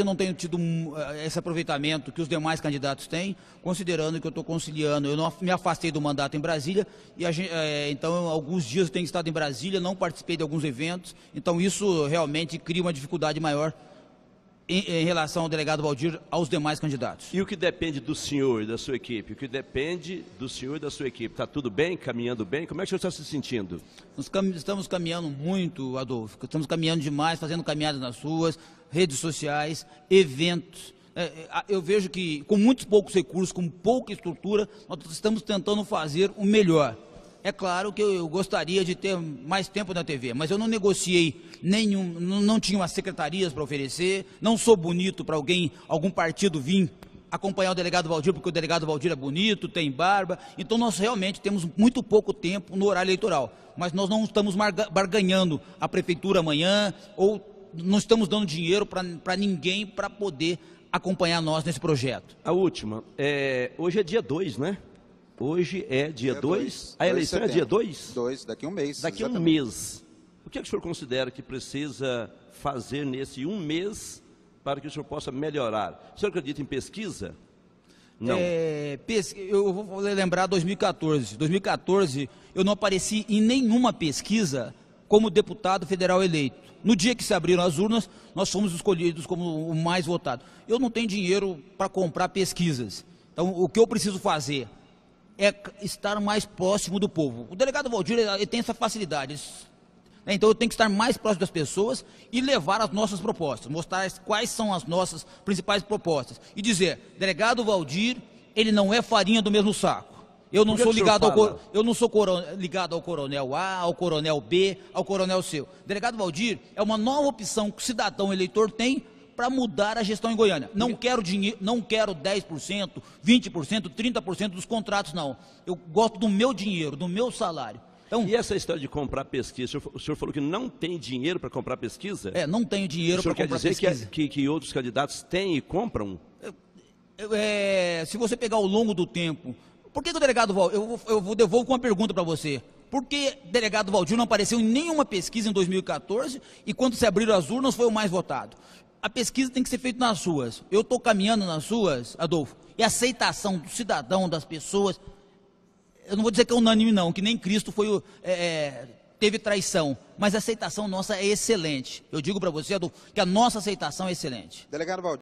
Eu não tenho tido hum, eh, esse aproveitamento que os demais candidatos têm, considerando que eu estou conciliando. Eu não me afastei do mandato em Brasília, e gente, eh, é, então alguns dias eu tenho estado em Brasília, não participei de alguns eventos, então isso realmente cria uma dificuldade maior em, em relação ao delegado Valdir aos demais candidatos. E o que depende do senhor e da sua equipe? O que depende do senhor e da sua equipe? Está tudo bem? Caminhando bem? Como é que o senhor está se sentindo? Nós cam estamos caminhando muito, Adolfo. Estamos caminhando demais, fazendo caminhadas nas ruas, redes sociais, eventos. É, é eu vejo que com muitos poucos recursos, com pouca estrutura, nós estamos tentando fazer o melhor. É claro que eu gostaria de ter mais tempo na TV, mas eu não negociei nenhum, não tinha umas secretarias para oferecer, não sou bonito para alguém, algum partido vir acompanhar o delegado Valdir, porque o delegado Valdir é bonito, tem barba. Então nós realmente temos muito pouco tempo no horário eleitoral. Mas nós não estamos barganhando a prefeitura amanhã ou não estamos dando dinheiro para ninguém para poder acompanhar nós nesse projeto. A última, é, hoje é dia 2, né? Hoje é dia 2, a eleição é dia 2? 2, daqui a um mês. Daqui a um mês. O que, é que o senhor considera que precisa fazer nesse um mês para que o senhor possa melhorar? O senhor acredita em pesquisa? Não. É, eu vou lembrar 2014. 2014, eu não apareci em nenhuma pesquisa como deputado federal eleito. No dia que se abriram as urnas, nós fomos escolhidos como o mais votado. Eu não tenho dinheiro para comprar pesquisas. Então, o que eu preciso fazer é estar mais próximo do povo. O delegado Valdir ele tem essa facilidade. Então eu tenho que estar mais próximo das pessoas e levar as nossas propostas, mostrar quais são as nossas principais propostas. E dizer, delegado Valdir, ele não é farinha do mesmo saco. Eu não sou ligado ao eu não sou coronel, ligado ao coronel A, ao coronel B, ao coronel C. Delegado Valdir é uma nova opção que o cidadão eleitor tem para mudar a gestão em Goiânia. Não quero dinheiro, não quero 10%, 20%, 30% dos contratos não. Eu gosto do meu dinheiro, do meu salário. Então, e essa história de comprar pesquisa? O senhor, o senhor falou que não tem dinheiro para comprar pesquisa? É, não tenho dinheiro para comprar pesquisa. O senhor quer dizer que, é que, que, outros candidatos têm e compram? É, se você pegar ao longo do tempo, por que, que o delegado Valdir, eu, eu, eu devolvo com uma pergunta para você. Por que o delegado Valdir não apareceu em nenhuma pesquisa em 2014 e quando se abriram as urnas foi o mais votado? A pesquisa tem que ser feita nas ruas. Eu estou caminhando nas ruas, Adolfo, e a aceitação do cidadão, das pessoas, eu não vou dizer que é unânime não, que nem Cristo foi é, é, teve traição, mas a aceitação nossa é excelente. Eu digo para você que a nossa aceitação é excelente. Delegado Valdir.